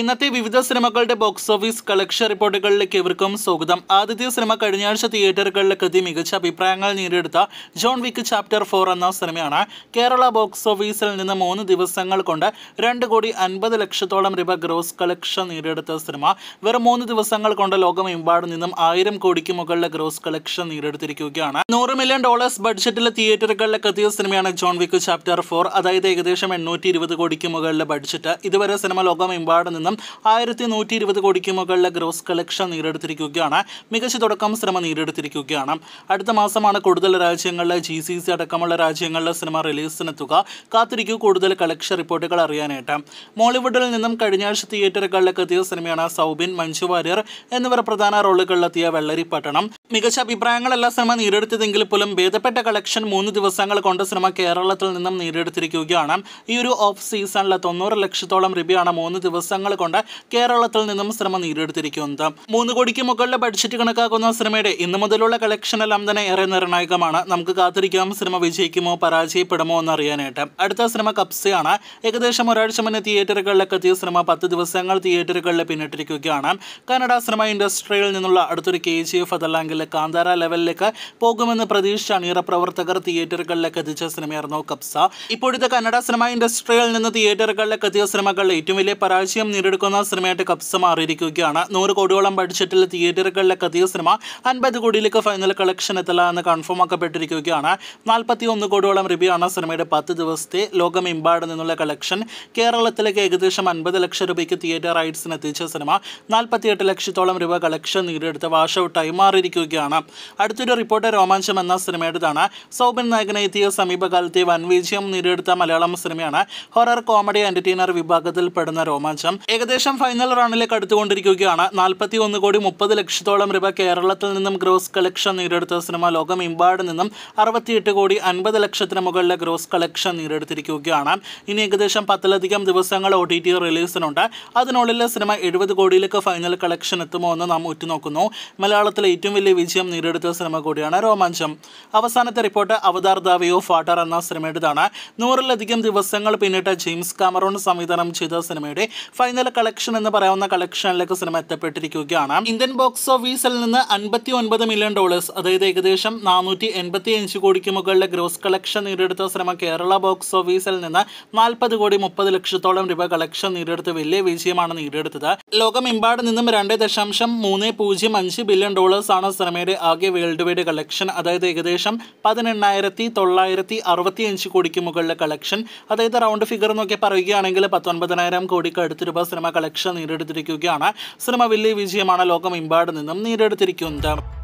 ഇന്നത്തെ വിവിധ സിനിമകളുടെ ബോക്സ് ഓഫീസ് കളക്ഷൻ റിപ്പോർട്ടുകളിലേക്ക് ഇവർക്കും സ്വാഗതം ആദ്യത്തെ സിനിമ കഴിഞ്ഞ ആഴ്ച തിയേറ്ററുകളിലേക്ക് എത്തി മികച്ച അഭിപ്രായങ്ങൾ നേടിയെടുത്ത ജോൺ വിക്ക് ചാപ്റ്റർ ഫോർ എന്ന സിനിമയാണ് കേരള ബോക്സ് ഓഫീസിൽ നിന്ന് മൂന്ന് ദിവസങ്ങൾ കൊണ്ട് രണ്ട് കോടി അൻപത് ലക്ഷത്തോളം രൂപ ഗ്രോസ് കളക്ഷൻ നേടിയെടുത്ത സിനിമ വെറും മൂന്ന് ദിവസങ്ങൾ കൊണ്ട് ലോകമെമ്പാടും നിന്നും ആയിരം കോടിക്ക് മുകളിലെ ഗ്രോസ് കളക്ഷൻ നേടിയെടുത്തിരിക്കുകയാണ് നൂറ് മില്യൺ ഡോളേഴ്സ് ബഡ്ജറ്റിൽ തിയേറ്ററുകളിലേക്ക് എത്തിയ സിനിമയാണ് ജോൺ വിക്ക് ചാപ്റ്റർ ഫോർ അതായത് ഏകദേശം എണ്ണൂറ്റി കോടിക്ക് മുകളിലെ ബഡ്ജറ്റ് ഇതുവരെ സിനിമ ലോകമെമ്പാടും നിന്നും ആയിരത്തി നൂറ്റി ഇരുപത് കോടിക്ക് മുകളിലെ ഗ്രോസ് കളക്ഷൻ നേടിയെടുത്തിരിക്കുകയാണ് മികച്ച തുടക്കം ശ്രമം നേടിയെടുത്തിരിക്കുകയാണ് അടുത്ത മാസമാണ് കൂടുതൽ രാജ്യങ്ങളിലെ ജി സി സി അടക്കമുള്ള രാജ്യങ്ങളിലെ സിനിമ റിലീസിന് തുക കാത്തിരിക്കൂ കൂടുതൽ കളക്ഷൻ റിപ്പോർട്ടുകൾ അറിയാനായിട്ട് മോളിവുഡിൽ നിന്നും കഴിഞ്ഞ ആഴ്ച തിയേറ്ററുകളിലേക്ക് എത്തിയ സിനിമയാണ് സൗബിൻ മഞ്ജു വാര്യർ എന്നിവർ പ്രധാന റോളുകളിലെത്തിയ വെള്ളരിപ്പട്ടണം മികച്ച അഭിപ്രായങ്ങളല്ല സിനിമ നേടിയെടുത്തതെങ്കിൽ പോലും ഭേദപ്പെട്ട കളക്ഷൻ മൂന്ന് ദിവസങ്ങൾ കൊണ്ട് സിനിമ കേരളത്തിൽ നിന്നും നേടിയെടുത്തിരിക്കുകയാണ് ഈ ഒരു ഓഫ് സീസണിലെ തൊണ്ണൂറ് ലക്ഷത്തോളം രൂപയാണ് മൂന്ന് ദിവസങ്ങൾ കൊണ്ട് കേരളത്തിൽ നിന്നും സിനിമ നേടിയെടുത്തിരിക്കുന്നത് മൂന്ന് കോടിക്ക് മുകളിലെ ബഡ്ജറ്റ് കണക്കാക്കുന്ന സിനിമയുടെ ഇന്നു മുതലുള്ള കളക്ഷൻ എല്ലാം തന്നെ ഏറെ നിർണായകമാണ് നമുക്ക് കാത്തിരിക്കാം സിനിമ വിജയിക്കുമോ പരാജയപ്പെടുമോ എന്ന് അറിയാനായിട്ട് അടുത്ത സിനിമ കപ്സയാണ് ഏകദേശം ഒരാഴ്ച മുന്നേ തിയേറ്ററുകളിലൊക്കെ എത്തിയ സിനിമ പത്ത് ദിവസങ്ങൾ തിയേറ്ററുകളിൽ പിന്നിട്ടിരിക്കുകയാണ് കന്നഡ സിനിമ ഇൻഡസ്ട്രിയിൽ നിന്നുള്ള അടുത്തൊരു കെ ജി എഫ് അതല്ലെങ്കിൽ അല്ലെങ്കിൽ കാന്താര ലെവലിലേക്ക് പോകുമെന്ന് പ്രതീക്ഷിച്ചാണ് ഈറ പ്രവർത്തകർ തിയേറ്ററുകളിലേക്ക് എത്തിച്ച സിനിമയായിരുന്നു കപ്സ ഇപ്പോഴത്തെ കന്നഡ സിനിമ ഇൻഡസ്ട്രിയിൽ നിന്ന് തിയേറ്ററുകളിലേക്ക് എത്തിയ സിനിമകൾ ഏറ്റവും വലിയ പരാജയം നേരിടുക്കുന്ന സിനിമയായിട്ട് കപ്സ മാറിയിരിക്കുകയാണ് നൂറ് കോടിയോളം ബഡ്ജറ്റിൽ തിയേറ്ററുകളിലേക്ക് എത്തിയ സിനിമ അൻപത് കോടിയിലേക്ക് ഫൈനൽ കളക്ഷൻ എത്തില്ല എന്ന് കൺഫേം ആക്കപ്പെട്ടിരിക്കുകയാണ് നാൽപ്പത്തി ഒന്ന് കോടിയോളം രൂപയാണ് സിനിമയുടെ പത്ത് ദിവസത്തെ ലോകമെമ്പാട് നിന്നുള്ള കളക്ഷൻ കേരളത്തിലേക്ക് ഏകദേശം അൻപത് ലക്ഷം രൂപയ്ക്ക് തിയേറ്റർ റൈറ്റ്സിന് എത്തിച്ച സിനിമ നാൽപ്പത്തിയെട്ട് ലക്ഷത്തോളം രൂപ കളക്ഷൻ നേടിയെടുത്ത് വാഷ് ഔട്ടായി മാറിയിരിക്കുക എത്തുകയാണ് അടുത്തൊരു റിപ്പോർട്ടർ രോമാഞ്ചം എന്ന സിനിമയുടേതാണ് സൗബിൻ നായകനെ എത്തിയ സമീപകാലത്തെ വിജയം നേടിയെടുത്ത മലയാളം സിനിമയാണ് ഹൊറർ കോമഡി എന്റർടൈനർ വിഭാഗത്തിൽ പെടുന്ന രോമാഞ്ചം ഏകദേശം ഫൈനൽ റണ്ണിലേക്ക് അടുത്തുകൊണ്ടിരിക്കുകയാണ് നാൽപ്പത്തി ഒന്ന് കോടി മുപ്പത് ലക്ഷത്തോളം രൂപ കേരളത്തിൽ നിന്നും ഗ്രോസ് കളക്ഷൻ നേടിയെടുത്ത സിനിമ ലോകമെമ്പാട് നിന്നും അറുപത്തിയെട്ട് കോടി അൻപത് ലക്ഷത്തിന് മുകളിലെ ഗ്രോസ് കളക്ഷൻ നേടിയെടുത്തിരിക്കുകയാണ് ഇനി ഏകദേശം പത്തിലധികം ദിവസങ്ങൾ ഒ ടി ടി റിലീസിനുണ്ട് അതിനുള്ളിൽ സിനിമ എഴുപത് കോടിയിലേക്ക് ഫൈനൽ കളക്ഷൻ എത്തുമോ എന്ന് നാം ഉറ്റുനോക്കുന്നു മലയാളത്തിലെ ഏറ്റവും വലിയ വിജയം നേടിയെടുത്ത സിനിമ കൂടിയാണ് രോമാഞ്ചം അവസാനത്തെ റിപ്പോർട്ട് അവതാർ ദാവിയോ ഫാട്ടർ എന്ന സിനിമയുടേതാണ് നൂറിലധികം ദിവസങ്ങൾ പിന്നിട്ട ജെയിംസ് കാമറോൺ സംവിധാനം ചെയ്ത സിനിമയുടെ ഫൈനൽ കളക്ഷൻ എന്ന് പറയാവുന്ന കളക്ഷനിലേക്ക് സിനിമ എത്തപ്പെട്ടിരിക്കുകയാണ് ഇന്ത്യൻ ബോക്സ് ഓഫീസിൽ നിന്ന് അൻപത്തി ഒൻപത് മില്യൺ ഡോളേഴ്സ് അതായത് ഏകദേശം നാനൂറ്റി എൺപത്തി അഞ്ച് കോടിക്ക് മുകളിലെ ഗ്രോസ് കളക്ഷൻ നേടിയെടുത്ത സിനിമ കേരള ബോക്സ് ഓഫീസിൽ നിന്ന് നാൽപ്പത് കോടി മുപ്പത് ലക്ഷത്തോളം രൂപ കളക്ഷൻ നേടിയെടുത്ത് വലിയ വിജയമാണ് നേടിയെടുത്തത് ലോകമെമ്പാട് നിന്നും രണ്ട് ദശാംശം മൂന്ന് പൂജ്യം അഞ്ച് ബില്യൺ ആണ് സിനിമയുടെ ആകെ വേൾഡ് വൈഡ് കളക്ഷൻ അതായത് ഏകദേശം പതിനെണ്ണായിരത്തി തൊള്ളായിരത്തി അറുപത്തി അഞ്ച് കോടിക്ക് മുകളിലെ കളക്ഷൻ അതായത് റൗണ്ട് ഫിഗർ എന്നൊക്കെ പറയുകയാണെങ്കിൽ പത്തൊൻപതിനായിരം കോടിക്ക് അടുത്ത രൂപ സിനിമ കളക്ഷൻ നേടിയെടുത്തിരിക്കുകയാണ് സിനിമ വലിയ വിജയമാണ് ലോകമെമ്പാട് നിന്നും നേടിയെടുത്തിരിക്കുന്നത്